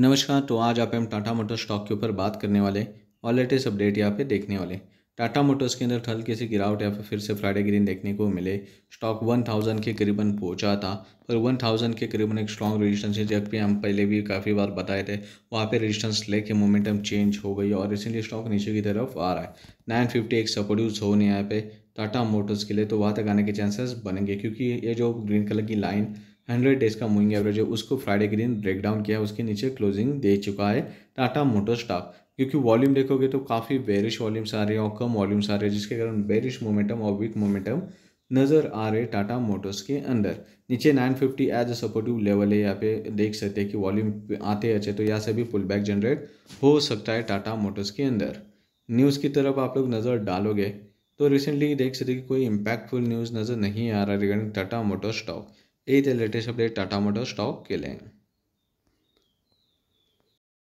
नमस्कार तो आज आप हम टाटा मोटर्स स्टॉक के ऊपर बात करने वाले और लेटेस्ट अपडेट यहाँ पे देखने वाले टाटा मोटर्स के अंदर के सी गिरावट या फिर फिर से फ्राइडे ग्रीन देखने को मिले स्टॉक वन थाउजेंड के करीबन पहुंचा था पर थाउजेंड के करीबन एक स्ट्रॉन्ग रेजिस्टेंस है जबकि हम पहले भी काफ़ी बार बताए थे वहाँ पे रेजिस्टेंस लेके मोमेंटम चेंज हो गई और रिसेंटली स्टॉक नीचे की तरफ आ रहा है नाइन फिफ्टी एक सपोर्ट होने यहाँ पे टाटा मोटर्स के लिए तो वहाँ तक आने के चांसेस बनेंगे क्योंकि ये जो ग्रीन कलर की लाइन हंड्रेड डेज का मूविंग एवरेज है उसको फ्राइडे के दिन ब्रेक डाउन किया है उसके नीचे क्लोजिंग दे चुका है टाटा मोटर स्टॉक क्योंकि वॉल्यूम देखोगे तो काफ़ी बेरिश वॉल्यूम्स आ रहे हैं और कम वॉल्यूम्स आ रहे हैं जिसके कारण बेरिश मोमेंटम और वीक मोमेंटम नज़र आ रहे टाटा मोटर्स के अंदर नीचे 950 एज अ सपोर्टिव लेवल है यहाँ पे देख सकते हैं कि वॉल्यूम आते अच्छे तो यहाँ से भी पुल बैक जनरेट हो सकता है टाटा मोटर्स के अंदर न्यूज़ की तरफ आप लोग नज़र डालोगे तो रिसेंटली देख सकते कि कोई इम्पैक्टफुल न्यूज़ नज़र नहीं आ रहा रिगार्डिंग टाटा मोटर स्टॉक एथ एल latest update Tata motors stock के लिए